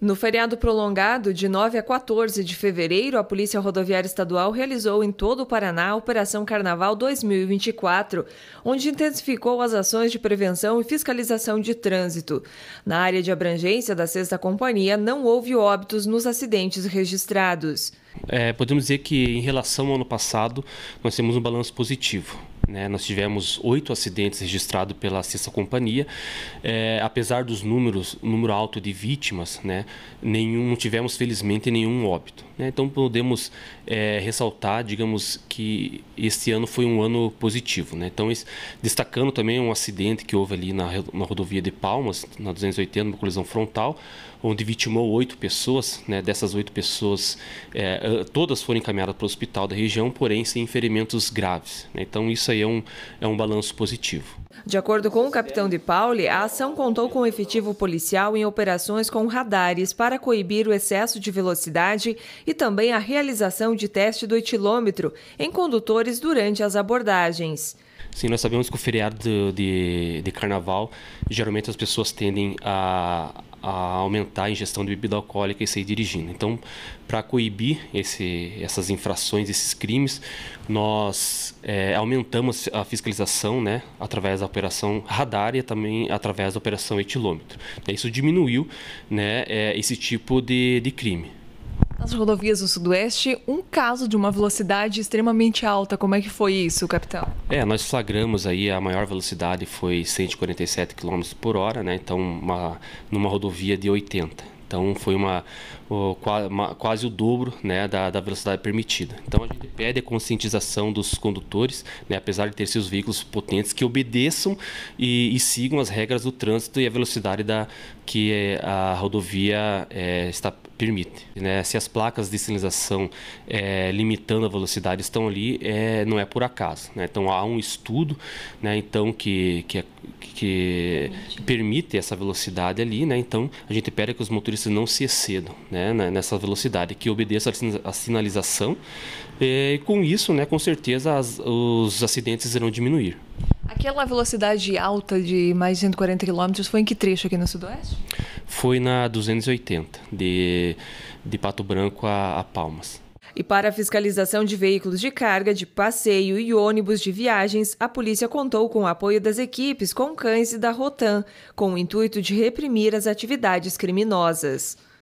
No feriado prolongado, de 9 a 14 de fevereiro, a Polícia Rodoviária Estadual realizou em todo o Paraná a Operação Carnaval 2024, onde intensificou as ações de prevenção e fiscalização de trânsito. Na área de abrangência da Sexta Companhia, não houve óbitos nos acidentes registrados. É, podemos dizer que, em relação ao ano passado, nós temos um balanço positivo. Né? Nós tivemos oito acidentes registrados pela Sexta Companhia. É, apesar dos números, número alto de vítimas, né? nenhum, não tivemos, felizmente, nenhum óbito. Né? Então, podemos é, ressaltar, digamos, que este ano foi um ano positivo. Né? Então, destacando também um acidente que houve ali na, na rodovia de Palmas, na 280, uma colisão frontal, onde vitimou oito pessoas. Né? Dessas oito pessoas, é, todas foram encaminhadas para o hospital da região, porém sem ferimentos graves. Né? Então, isso aí aí é um, é um balanço positivo. De acordo com o capitão de Pauli, a ação contou com efetivo policial em operações com radares para coibir o excesso de velocidade e também a realização de teste do etilômetro em condutores durante as abordagens. Sim, nós sabemos que o feriado de, de, de carnaval, geralmente as pessoas tendem a, a aumentar a ingestão de bebida alcoólica e sair dirigindo. Então, para coibir esse, essas infrações, esses crimes, nós é, aumentamos a fiscalização né, através da operação radar e também através da operação etilômetro. Isso diminuiu né, é, esse tipo de, de crime. Nas rodovias do Sudoeste, um caso de uma velocidade extremamente alta. Como é que foi isso, capitão? É, nós flagramos aí a maior velocidade foi 147 km por hora, né? Então, uma, numa rodovia de 80. Então foi uma, uma, quase o dobro né, da, da, velocidade permitida. Então a gente pede a conscientização dos condutores, né, apesar de ter seus veículos potentes, que obedeçam e, e, sigam as regras do trânsito e a velocidade da, que eh, a rodovia é, está permite. Né? Se as placas de sinalização é, limitando a velocidade estão ali, é, não é por acaso. Né? Então há um estudo né, então, que, que, é, que permite essa velocidade ali, né? então a gente pede que os motoristas não se excedam né, né? nessa velocidade, que obedeçam a sinalização. É, e com isso, né, com certeza, as, os acidentes irão diminuir. Aquela velocidade alta de mais de 140 km foi em que trecho aqui no Sudoeste? foi na 280, de, de Pato Branco a, a Palmas. E para a fiscalização de veículos de carga, de passeio e ônibus de viagens, a polícia contou com o apoio das equipes com cães e da Rotan, com o intuito de reprimir as atividades criminosas.